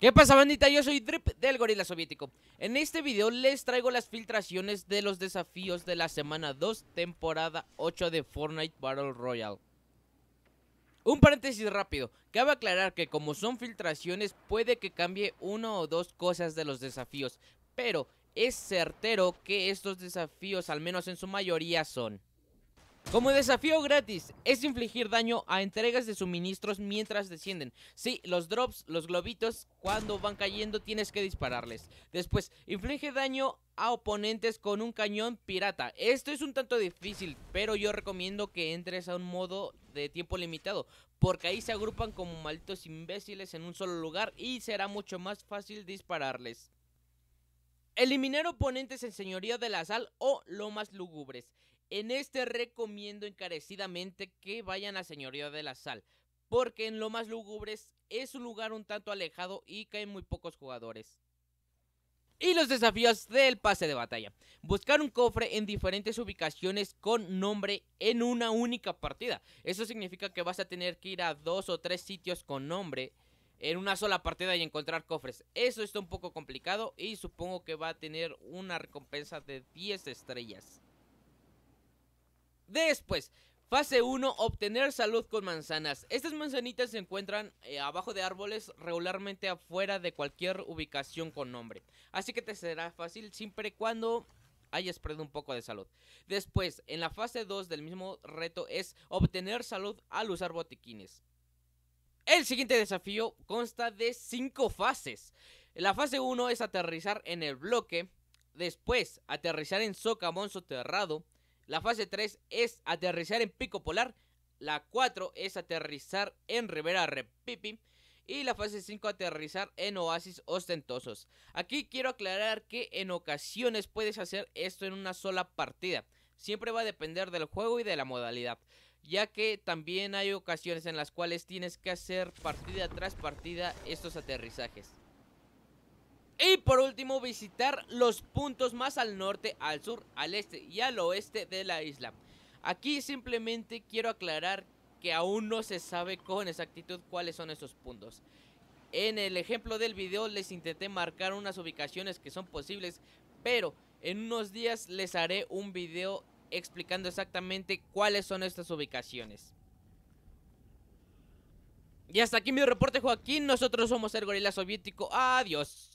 ¿Qué pasa bandita? Yo soy Drip del Gorila Soviético. En este video les traigo las filtraciones de los desafíos de la semana 2, temporada 8 de Fortnite Battle Royale. Un paréntesis rápido, cabe aclarar que como son filtraciones puede que cambie una o dos cosas de los desafíos, pero es certero que estos desafíos, al menos en su mayoría, son como desafío gratis es infligir daño a entregas de suministros mientras descienden. Sí, los drops, los globitos, cuando van cayendo tienes que dispararles. Después, inflige daño a oponentes con un cañón pirata. Esto es un tanto difícil, pero yo recomiendo que entres a un modo de tiempo limitado. Porque ahí se agrupan como malditos imbéciles en un solo lugar y será mucho más fácil dispararles eliminar oponentes en Señoría de la Sal o Lomas Lúgubres. En este recomiendo encarecidamente que vayan a Señoría de la Sal, porque en Lomas Lúgubres es un lugar un tanto alejado y caen muy pocos jugadores. Y los desafíos del pase de batalla. Buscar un cofre en diferentes ubicaciones con nombre en una única partida. Eso significa que vas a tener que ir a dos o tres sitios con nombre en una sola partida y encontrar cofres. Eso está un poco complicado y supongo que va a tener una recompensa de 10 estrellas. Después, fase 1, obtener salud con manzanas. Estas manzanitas se encuentran eh, abajo de árboles, regularmente afuera de cualquier ubicación con nombre. Así que te será fácil siempre y cuando hayas perdido un poco de salud. Después, en la fase 2 del mismo reto es obtener salud al usar botiquines. El siguiente desafío consta de 5 fases. La fase 1 es aterrizar en el bloque, después aterrizar en Socamón soterrado, la fase 3 es aterrizar en Pico Polar, la 4 es aterrizar en Rivera Repipi y la fase 5 aterrizar en oasis ostentosos. Aquí quiero aclarar que en ocasiones puedes hacer esto en una sola partida. Siempre va a depender del juego y de la modalidad ya que también hay ocasiones en las cuales tienes que hacer partida tras partida estos aterrizajes. Y por último, visitar los puntos más al norte, al sur, al este y al oeste de la isla. Aquí simplemente quiero aclarar que aún no se sabe con exactitud cuáles son esos puntos. En el ejemplo del video les intenté marcar unas ubicaciones que son posibles, pero en unos días les haré un video explicando exactamente cuáles son estas ubicaciones. Y hasta aquí mi reporte Joaquín, nosotros somos el Gorila Soviético, adiós.